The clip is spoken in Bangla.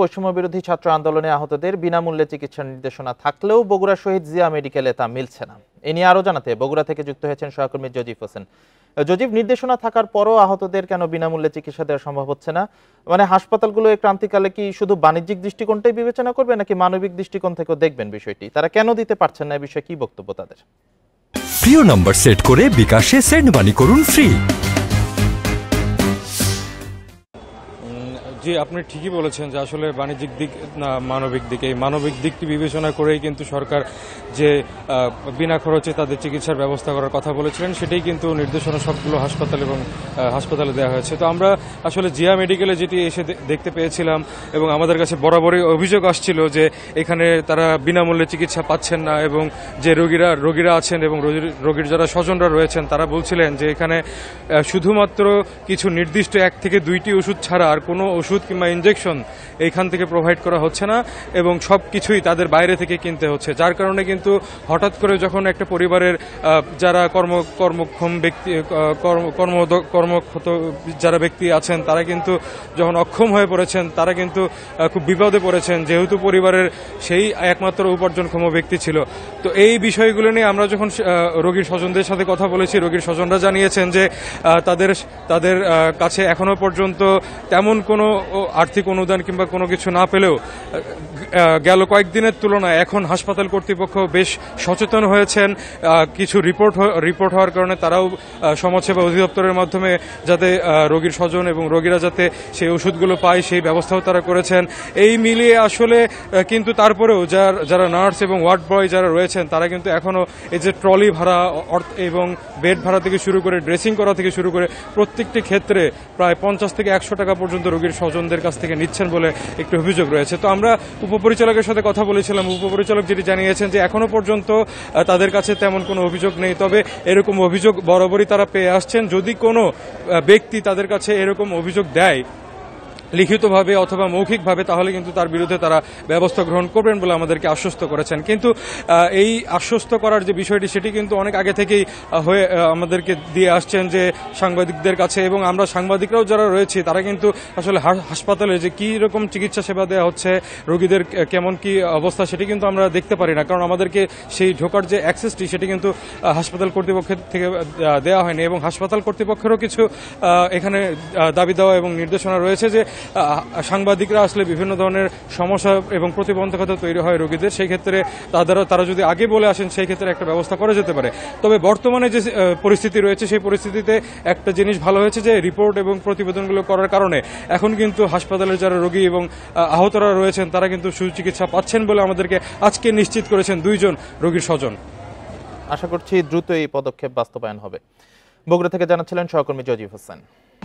বৈষম্য বিরোধী ছাত্র আন্দোলনে আহতদের বিনামূল্যে চিকিৎসা নির্দেশনা থাকলেও বগুড়া শহীদ জিয়া মেডিকেলে তা মিলছে না এ নিয়ে আরও জানাতে বগুড়া থেকে যুক্ত হয়েছেন সহকর্মী জজিফ হোসেন জজিফ নির্দেশনা থাকার পরও আহতদের কেন বিনামূল্যে চিকিৎসা দেওয়া সম্ভব হচ্ছে না মানে হাসপাতালগুলো এই ক্রান্তিকালে কি শুধু বাণিজ্যিক দৃষ্টিকোণটাই বিবেচনা করবে নাকি মানবিক দৃষ্টিকোণ থেকেও দেখবেন বিষয়টি তারা কেন দিতে পারছেন না এ বিষয়ে কি বক্তব্য তাদের প্রিয় নম্বর সেট করে বিকাশে সেন্ড মানি করুন ফ্রি জি আপনি ঠিকই বলেছেন যে আসলে বাণিজ্যিক দিক না মানবিক দিক এই মানবিক দিকটি বিবেচনা করেই কিন্তু সরকার যে বিনা খরচে তাদের চিকিৎসার ব্যবস্থা করার কথা বলেছিলেন সেটাই কিন্তু নির্দেশনা সবগুলো হাসপাতাল এবং হাসপাতালে দেওয়া হয়েছে তো আমরা আসলে জিয়া মেডিকেলে যেটি এসে দেখতে পেয়েছিলাম এবং আমাদের কাছে বরাবরই অভিযোগ আসছিল যে এখানে তারা বিনামূল্যে চিকিৎসা পাচ্ছেন না এবং যে রোগীরা রোগীরা আছেন এবং রোগীর যারা স্বজনরা রয়েছেন তারা বলছিলেন যে এখানে শুধুমাত্র কিছু নির্দিষ্ট এক থেকে দুইটি ওষুধ ছাড়া আর কোনো ওষুধ ওষুধ কিংবা ইঞ্জেকশন এইখান থেকে প্রোভাইড করা হচ্ছে না এবং সব কিছুই তাদের বাইরে থেকে কিনতে হচ্ছে যার কারণে কিন্তু হঠাৎ করে যখন একটা পরিবারের যারা কর্ম কর্মক্ষম ব্যক্তি কর্ম কর্মক্ষত যারা ব্যক্তি আছেন তারা কিন্তু যখন অক্ষম হয়ে পড়েছেন তারা কিন্তু খুব বিপদে পড়েছেন যেহেতু পরিবারের সেই একমাত্র উপার্জনক্ষম ব্যক্তি ছিল তো এই বিষয়গুলো নিয়ে আমরা যখন রোগীর স্বজনদের সাথে কথা বলেছি রোগীর স্বজনরা জানিয়েছেন যে তাদের তাদের কাছে এখনো পর্যন্ত তেমন কোনো আর্থিক অনুদান কিংবা কোনো কিছু না পেলেও গেল কয়েকদিনের তুলনায় এখন হাসপাতাল কর্তৃপক্ষ বেশ সচেতন হয়েছেন কিছু রিপোর্ট রিপোর্ট হওয়ার কারণে তারাও সমাজসেবা অধিদপ্তরের মাধ্যমে যাতে রোগীর স্বজন এবং রোগীরা যাতে সেই ওষুধগুলো পায় সেই ব্যবস্থাও তারা করেছেন এই মিলিয়ে আসলে কিন্তু তারপরেও যার যারা নার্স এবং ওয়ার্ড বয় যারা রয়েছেন তারা কিন্তু এখনও এই যে ট্রলি ভাড়া এবং বেড ভাড়া থেকে শুরু করে ড্রেসিং করা থেকে শুরু করে প্রত্যেকটি ক্ষেত্রে প্রায় পঞ্চাশ থেকে একশো টাকা পর্যন্ত রোগীর স্বজন স্বজনদের কাছ থেকে নিচ্ছেন বলে একটি অভিযোগ রয়েছে তো আমরা উপপরিচালকের সাথে কথা বলেছিলাম উপপরিচালক যেটি জানিয়েছেন যে এখনো পর্যন্ত তাদের কাছে তেমন কোনো অভিযোগ নেই তবে এরকম অভিযোগ বরাবরই তারা পেয়ে আসছেন যদি কোনো ব্যক্তি তাদের কাছে এরকম অভিযোগ দেয় লিখিতভাবে অথবা মৌখিকভাবে তাহলে কিন্তু তার বিরুদ্ধে তারা ব্যবস্থা গ্রহণ করবেন বলে আমাদেরকে আশ্বস্ত করেছেন কিন্তু এই আশ্বস্ত করার যে বিষয়টি সেটি কিন্তু অনেক আগে থেকেই হয়ে আমাদেরকে দিয়ে আসছেন যে সাংবাদিকদের কাছে এবং আমরা সাংবাদিকরাও যারা রয়েছি তারা কিন্তু আসলে হাসপাতালে যে কি রকম চিকিৎসা সেবা দেওয়া হচ্ছে রোগীদের কেমন কি অবস্থা সেটি কিন্তু আমরা দেখতে পারি না কারণ আমাদেরকে সেই ঢোকার যে অ্যাক্সেসটি সেটি কিন্তু হাসপাতাল কর্তৃপক্ষের থেকে দেওয়া হয়নি এবং হাসপাতাল কর্তৃপক্ষেরও কিছু এখানে দাবি দেওয়া এবং নির্দেশনা রয়েছে যে সাংবাদিকরা আসলে বিভিন্ন ধরনের সমস্যা এবং প্রতিবন্ধকতা তৈরি হয় রোগীদের সেই ক্ষেত্রে তারা তারা যদি আগে বলে আসেন সেই ক্ষেত্রে একটা ব্যবস্থা করা যেতে পারে তবে বর্তমানে যে পরিস্থিতি রয়েছে সেই পরিস্থিতিতে একটা জিনিস ভালো হয়েছে যে রিপোর্ট এবং প্রতিবেদনগুলো করার কারণে এখন কিন্তু হাসপাতালের যারা রোগী এবং আহতরা রয়েছেন তারা কিন্তু সুচিকিৎসা পাচ্ছেন বলে আমাদেরকে আজকে নিশ্চিত করেছেন দুইজন রোগীর স্বজন আশা করছি দ্রুত এই পদক্ষেপ বাস্তবায়ন হবে বগুড়া থেকে জানাচ্ছিলেন সহকর্মী জজিব হোসেন